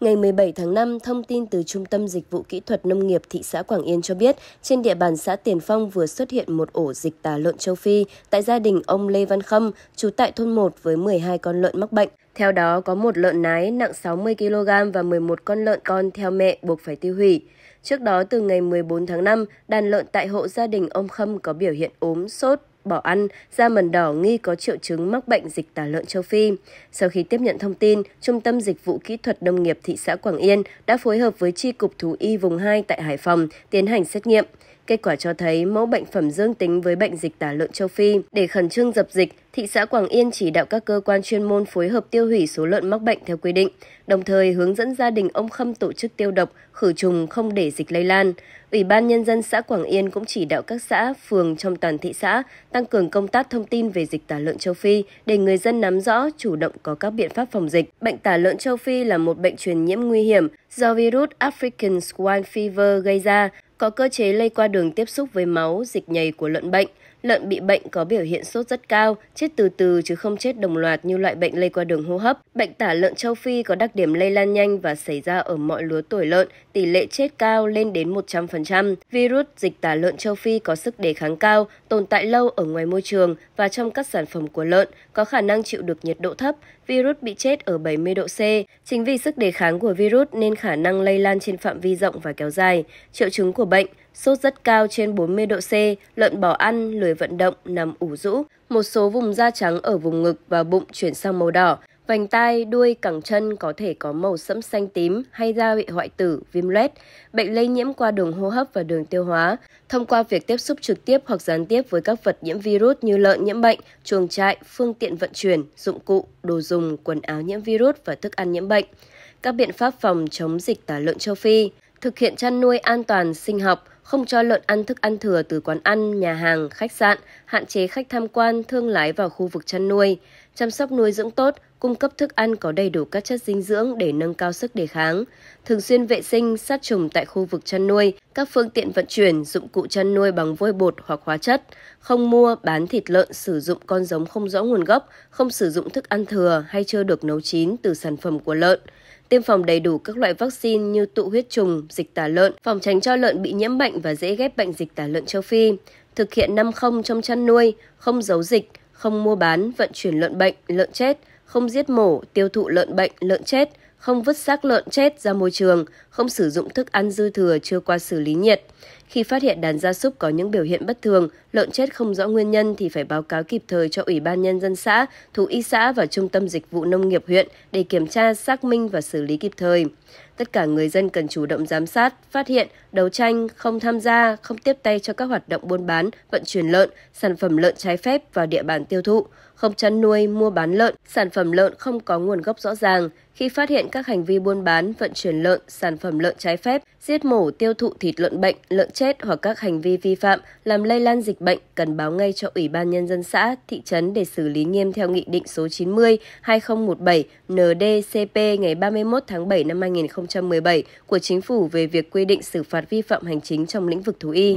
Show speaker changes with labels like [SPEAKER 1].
[SPEAKER 1] Ngày 17 tháng 5, thông tin từ Trung tâm Dịch vụ Kỹ thuật Nông nghiệp thị xã Quảng Yên cho biết, trên địa bàn xã Tiền Phong vừa xuất hiện một ổ dịch tả lợn châu Phi tại gia đình ông Lê Văn Khâm, trú tại thôn 1 với 12 con lợn mắc bệnh. Theo đó, có một lợn nái nặng 60 kg và 11 con lợn con theo mẹ buộc phải tiêu hủy. Trước đó, từ ngày 14 tháng 5, đàn lợn tại hộ gia đình ông Khâm có biểu hiện ốm, sốt, bỏ ăn, da mần đỏ nghi có triệu chứng mắc bệnh dịch tả lợn châu Phi. Sau khi tiếp nhận thông tin, Trung tâm Dịch vụ Kỹ thuật Nông nghiệp thị xã Quảng Yên đã phối hợp với Tri Cục Thú Y vùng 2 tại Hải Phòng tiến hành xét nghiệm. Kết quả cho thấy mẫu bệnh phẩm dương tính với bệnh dịch tả lợn châu Phi. Để khẩn trương dập dịch, thị xã Quảng Yên chỉ đạo các cơ quan chuyên môn phối hợp tiêu hủy số lợn mắc bệnh theo quy định, đồng thời hướng dẫn gia đình ông Khâm tổ chức tiêu độc, khử trùng không để dịch lây lan. Ủy ban Nhân dân xã Quảng Yên cũng chỉ đạo các xã, phường trong toàn thị xã tăng cường công tác thông tin về dịch tả lợn châu Phi để người dân nắm rõ, chủ động có các biện pháp phòng dịch. Bệnh tả lợn châu Phi là một bệnh truyền nhiễm nguy hiểm do virus African Swine Fever gây ra, có cơ chế lây qua đường tiếp xúc với máu, dịch nhầy của lợn bệnh. Lợn bị bệnh có biểu hiện sốt rất cao, chết từ từ chứ không chết đồng loạt như loại bệnh lây qua đường hô hấp. Bệnh tả lợn châu Phi có đặc điểm lây lan nhanh và xảy ra ở mọi lứa tuổi lợn, tỷ lệ chết cao lên đến 100%. Virus dịch tả lợn châu Phi có sức đề kháng cao, tồn tại lâu ở ngoài môi trường và trong các sản phẩm của lợn, có khả năng chịu được nhiệt độ thấp, virus bị chết ở 70 độ C. Chính vì sức đề kháng của virus nên khả năng lây lan trên phạm vi rộng và kéo dài. Triệu chứng của bệnh sốt rất cao trên 40 độ C, lợn bỏ ăn, lười vận động, nằm ủ rũ, một số vùng da trắng ở vùng ngực và bụng chuyển sang màu đỏ, Vành tai, đuôi, cẳng chân có thể có màu sẫm xanh tím hay da bị hoại tử, viêm loét. Bệnh lây nhiễm qua đường hô hấp và đường tiêu hóa, thông qua việc tiếp xúc trực tiếp hoặc gián tiếp với các vật nhiễm virus như lợn nhiễm bệnh, chuồng trại, phương tiện vận chuyển, dụng cụ, đồ dùng, quần áo nhiễm virus và thức ăn nhiễm bệnh. Các biện pháp phòng chống dịch tả lợn châu Phi, thực hiện chăn nuôi an toàn, sinh học, không cho lợn ăn thức ăn thừa từ quán ăn, nhà hàng, khách sạn, hạn chế khách tham quan, thương lái vào khu vực chăn nuôi, chăm sóc nuôi dưỡng tốt, cung cấp thức ăn có đầy đủ các chất dinh dưỡng để nâng cao sức đề kháng, thường xuyên vệ sinh, sát trùng tại khu vực chăn nuôi, các phương tiện vận chuyển, dụng cụ chăn nuôi bằng vôi bột hoặc hóa chất, không mua, bán thịt lợn sử dụng con giống không rõ nguồn gốc, không sử dụng thức ăn thừa hay chưa được nấu chín từ sản phẩm của lợn, tiêm phòng đầy đủ các loại vaccine như tụ huyết trùng, dịch tả lợn, phòng tránh cho lợn bị nhiễm bệnh và dễ ghép bệnh dịch tả lợn châu Phi, thực hiện năm không trong chăn nuôi, không giấu dịch, không mua bán, vận chuyển lợn bệnh, lợn chết, không giết mổ, tiêu thụ lợn bệnh, lợn chết, không vứt xác lợn chết ra môi trường, không sử dụng thức ăn dư thừa chưa qua xử lý nhiệt. Khi phát hiện đàn gia súc có những biểu hiện bất thường, lợn chết không rõ nguyên nhân thì phải báo cáo kịp thời cho Ủy ban Nhân dân xã, Thú y xã và Trung tâm Dịch vụ Nông nghiệp huyện để kiểm tra, xác minh và xử lý kịp thời tất cả người dân cần chủ động giám sát, phát hiện, đấu tranh, không tham gia, không tiếp tay cho các hoạt động buôn bán, vận chuyển lợn, sản phẩm lợn trái phép vào địa bàn tiêu thụ, không chăn nuôi, mua bán lợn, sản phẩm lợn không có nguồn gốc rõ ràng, khi phát hiện các hành vi buôn bán, vận chuyển lợn, sản phẩm lợn trái phép, giết mổ, tiêu thụ thịt lợn bệnh, lợn chết hoặc các hành vi vi phạm làm lây lan dịch bệnh cần báo ngay cho Ủy ban Nhân dân xã, thị trấn để xử lý nghiêm theo Nghị định số 90-2017 NDCP ngày 31 tháng 7 năm 2017 của Chính phủ về việc quy định xử phạt vi phạm hành chính trong lĩnh vực thú y.